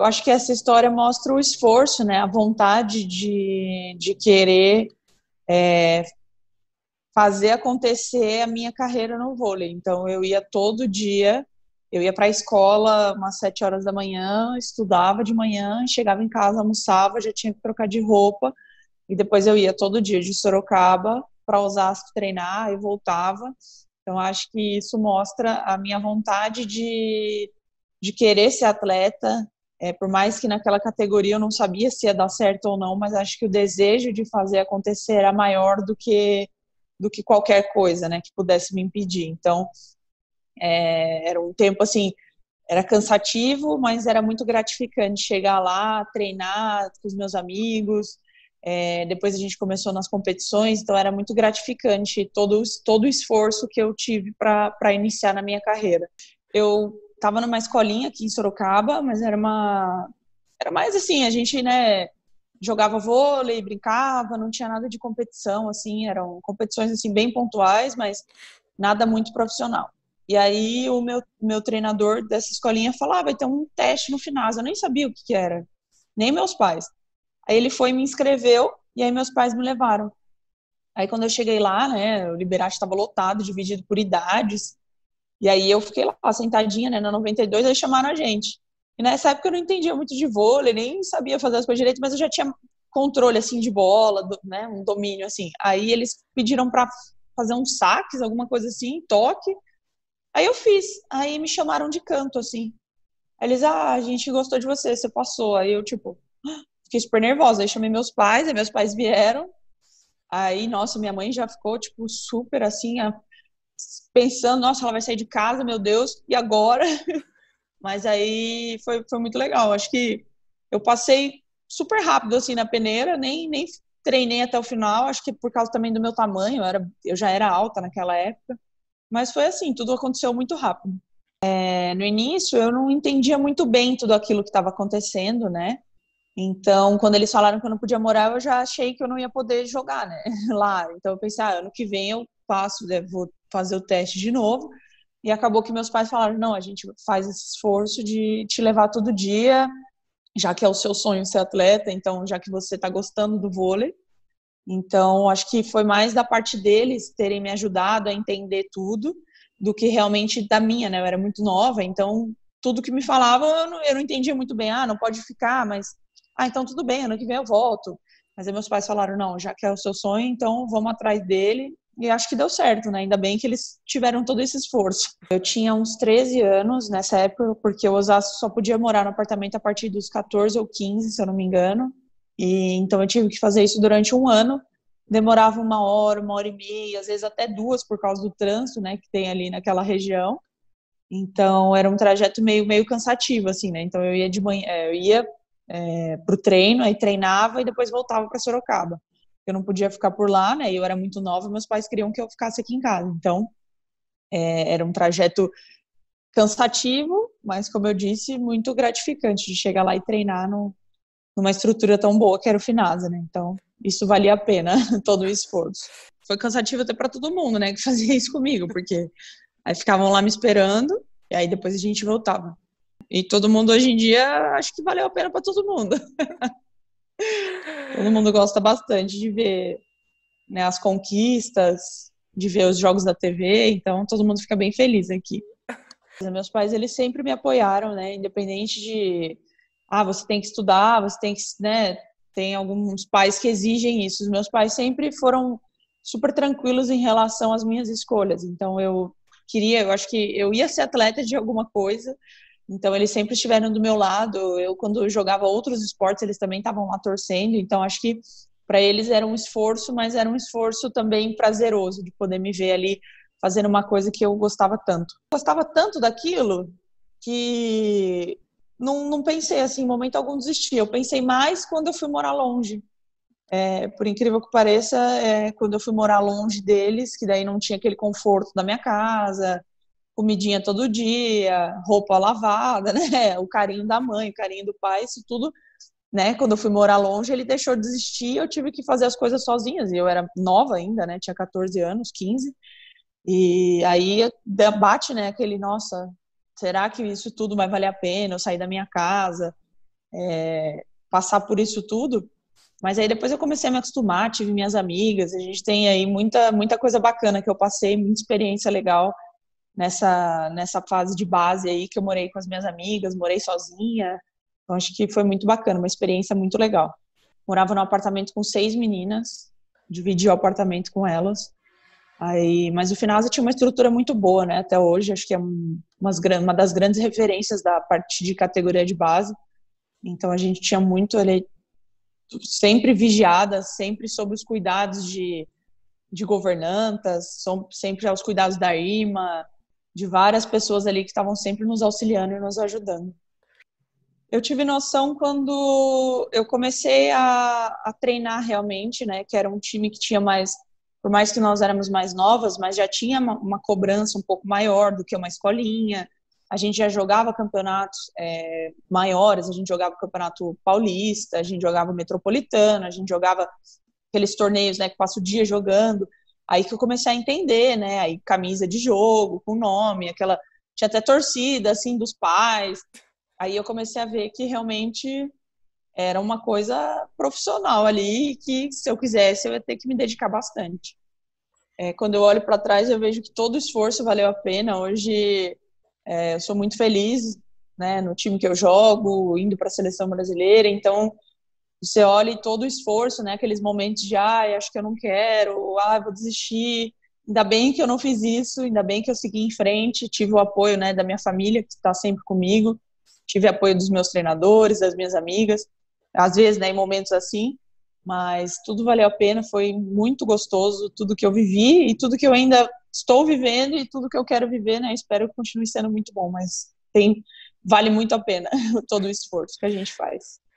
Eu acho que essa história mostra o esforço, né, a vontade de, de querer é, fazer acontecer a minha carreira no vôlei. Então, eu ia todo dia, eu ia para a escola umas sete horas da manhã, estudava de manhã, chegava em casa, almoçava, já tinha que trocar de roupa, e depois eu ia todo dia de Sorocaba para Osasco treinar e voltava. Então, acho que isso mostra a minha vontade de, de querer ser atleta, é, por mais que naquela categoria eu não sabia se ia dar certo ou não, mas acho que o desejo de fazer acontecer era maior do que do que qualquer coisa, né, que pudesse me impedir. Então, é, era um tempo assim, era cansativo, mas era muito gratificante chegar lá, treinar com os meus amigos. É, depois a gente começou nas competições, então era muito gratificante todo, todo o esforço que eu tive para iniciar na minha carreira. Eu estava numa escolinha aqui em Sorocaba, mas era uma era mais assim, a gente, né, jogava vôlei, brincava, não tinha nada de competição assim, eram competições assim bem pontuais, mas nada muito profissional. E aí o meu meu treinador dessa escolinha falava, ah, vai ter um teste no finasa, eu nem sabia o que, que era, nem meus pais. Aí ele foi me inscreveu e aí meus pais me levaram. Aí quando eu cheguei lá, né, o Liberate estava lotado, dividido por idades. E aí eu fiquei lá sentadinha, né, na 92, aí chamaram a gente. E nessa época eu não entendia muito de vôlei, nem sabia fazer as coisas direito, mas eu já tinha controle assim de bola, do, né, um domínio assim. Aí eles pediram para fazer uns saques, alguma coisa assim, toque. Aí eu fiz. Aí me chamaram de canto assim. Aí eles, ah, a gente gostou de você, você passou. Aí eu tipo, fiquei super nervosa. Aí chamei meus pais, aí meus pais vieram. Aí, nossa, minha mãe já ficou tipo super assim, a pensando, nossa, ela vai sair de casa, meu Deus, e agora? Mas aí foi, foi muito legal. Acho que eu passei super rápido assim na peneira, nem, nem treinei até o final, acho que por causa também do meu tamanho, eu, era, eu já era alta naquela época. Mas foi assim, tudo aconteceu muito rápido. É, no início eu não entendia muito bem tudo aquilo que estava acontecendo, né? Então, quando eles falaram que eu não podia morar, eu já achei que eu não ia poder jogar, né? Lá. Então, eu pensei, ah, ano que vem eu passo, né? vou fazer o teste de novo. E acabou que meus pais falaram: não, a gente faz esse esforço de te levar todo dia, já que é o seu sonho ser atleta, então já que você está gostando do vôlei. Então, acho que foi mais da parte deles terem me ajudado a entender tudo do que realmente da minha, né? Eu era muito nova, então tudo que me falavam eu não, eu não entendia muito bem. Ah, não pode ficar, mas. Ah, então tudo bem, ano que vem eu volto. Mas aí meus pais falaram: não, já que é o seu sonho, então vamos atrás dele e acho que deu certo, né? Ainda bem que eles tiveram todo esse esforço. Eu tinha uns 13 anos nessa época, porque o Osasco só podia morar no apartamento a partir dos 14 ou 15, se eu não me engano. E então eu tive que fazer isso durante um ano. Demorava uma hora, uma hora e meia, às vezes até duas por causa do trânsito, né, que tem ali naquela região. Então era um trajeto meio meio cansativo, assim, né? Então eu ia de manhã, é, eu ia é, pro treino, aí treinava e depois voltava para Sorocaba eu não podia ficar por lá, né? Eu era muito nova, meus pais queriam que eu ficasse aqui em casa. Então, é, era um trajeto cansativo, mas como eu disse, muito gratificante de chegar lá e treinar no, numa estrutura tão boa que era o Finasa, né? Então, isso valia a pena todo o esforço. Foi cansativo até para todo mundo, né, que fazia isso comigo, porque aí ficavam lá me esperando e aí depois a gente voltava. E todo mundo hoje em dia acho que valeu a pena para todo mundo. Todo mundo gosta bastante de ver né, as conquistas, de ver os jogos da TV, então todo mundo fica bem feliz aqui. Meus pais, eles sempre me apoiaram, né? Independente de, ah, você tem que estudar, você tem que, né? Tem alguns pais que exigem isso. Os meus pais sempre foram super tranquilos em relação às minhas escolhas. Então eu queria, eu acho que eu ia ser atleta de alguma coisa, então eles sempre estiveram do meu lado. Eu quando jogava outros esportes, eles também estavam lá torcendo. Então acho que para eles era um esforço, mas era um esforço também prazeroso de poder me ver ali fazendo uma coisa que eu gostava tanto. Gostava tanto daquilo que não, não pensei assim, em momento algum desistir. Eu pensei mais quando eu fui morar longe. É, por incrível que pareça, é, quando eu fui morar longe deles, que daí não tinha aquele conforto da minha casa, comidinha todo dia, roupa lavada, né? O carinho da mãe, o carinho do pai, isso tudo, né? Quando eu fui morar longe, ele deixou de existir, eu tive que fazer as coisas sozinhas. E eu era nova ainda, né? Tinha 14 anos, 15. E aí bate, né, aquele, nossa, será que isso tudo vai valer a pena? Eu sair da minha casa, é, passar por isso tudo? Mas aí depois eu comecei a me acostumar, tive minhas amigas, a gente tem aí muita, muita coisa bacana que eu passei, muita experiência legal nessa, nessa fase de base aí que eu morei com as minhas amigas, morei sozinha. Então, acho que foi muito bacana, uma experiência muito legal. Morava num apartamento com seis meninas, dividi o apartamento com elas. Aí, mas o Finasa tinha uma estrutura muito boa, né? Até hoje, acho que é umas, uma das grandes referências da parte de categoria de base. Então, a gente tinha muito ele sempre vigiada, sempre sob os cuidados de, de governantas, sempre aos cuidados da IMA, de várias pessoas ali que estavam sempre nos auxiliando e nos ajudando. Eu tive noção quando eu comecei a, a treinar realmente, né? Que era um time que tinha mais, por mais que nós éramos mais novas, mas já tinha uma, uma cobrança um pouco maior do que uma escolinha. A gente já jogava campeonatos é, maiores, a gente jogava campeonato paulista, a gente jogava metropolitano, a gente jogava aqueles torneios, né, que passa o dia jogando. Aí que eu comecei a entender, né? Aí camisa de jogo, com nome, aquela. Tinha até torcida, assim, dos pais. Aí eu comecei a ver que realmente era uma coisa profissional ali, que se eu quisesse eu ia ter que me dedicar bastante. É, quando eu olho para trás, eu vejo que todo o esforço valeu a pena. Hoje é, eu sou muito feliz né, no time que eu jogo, indo para a seleção brasileira. Então, você olha e todo o esforço, né? Aqueles momentos de, ah, acho que eu não quero, ah, vou desistir. Ainda bem que eu não fiz isso, ainda bem que eu segui em frente, tive o apoio, né, da minha família, que está sempre comigo, tive apoio dos meus treinadores, das minhas amigas, às vezes, né, em momentos assim, mas tudo valeu a pena, foi muito gostoso tudo que eu vivi e tudo que eu ainda estou vivendo e tudo que eu quero viver, né? Espero que continue sendo muito bom, mas tem vale muito a pena todo o esforço que a gente faz.